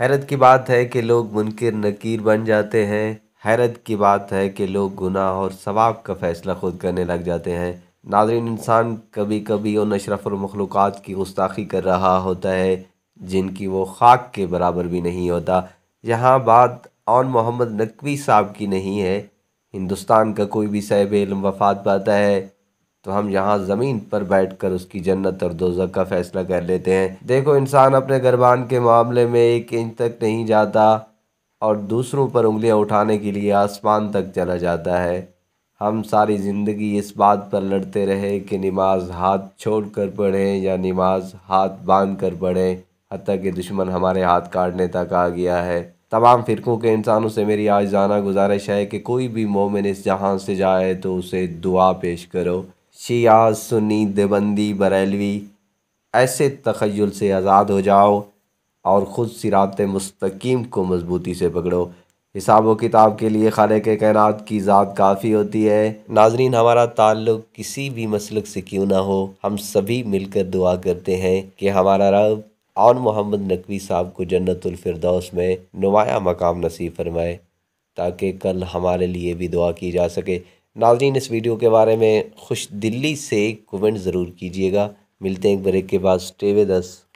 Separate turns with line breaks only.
हैरत की बात है कि लोग मुनकर नकीर बन जाते हैं हैरत की बात है कि लोग गुनाह और सवाब का फ़ैसला खुद करने लग जाते हैं नादरीन इंसान कभी कभी उन अशरफ और मखलूक़ात की गुस्ताखी कर रहा होता है जिनकी वो खाक के बराबर भी नहीं होता यहाँ बात ऑन मोहम्मद नकवी साहब की नहीं है हिंदुस्तान का कोई भी साहब इलम वफात पाता है तो हम यहाँ ज़मीन पर बैठकर उसकी जन्नत और दोजक का फैसला कर लेते हैं देखो इंसान अपने गरबान के मामले में एक इंच तक नहीं जाता और दूसरों पर उंगलियाँ उठाने के लिए आसमान तक चला जाता है हम सारी ज़िंदगी इस बात पर लड़ते रहे कि नमाज हाथ छोड़ कर पढ़ें या नमाज हाथ बांध कर पढ़ें हती कि दुश्मन हमारे हाथ काटने तक आ गया है तमाम फ़िरक़ों के इंसानों से मेरी आज जाना गुजारिश है कि कोई भी मोमिन इस जहाँ से जाए तो उसे दुआ पेश करो शिया सुन्नी देवंदी बरेलवी ऐसे तखयल से आज़ाद हो जाओ और ख़ुद सिरात मस्तकीम को मजबूती से पकड़ो हिसाब व किताब के लिए खाले के कैनात की ज़ात काफ़ी होती है नाजरीन हमारा ताल्लुक किसी भी मसलक से क्यों ना हो हम सभी मिलकर दुआ करते हैं कि हमारा रब और मोहम्मद नकवी साहब को जन्नतफरदौस में नुमाया मकाम नसीब फरमाए ताकि कल हमारे लिए भी दुआ की जा सके नाजरीन इस वीडियो के बारे में खुश दिल्ली से एक कमेंट ज़रूर कीजिएगा मिलते हैं एक ब्रेक के बाद स्टे विद अस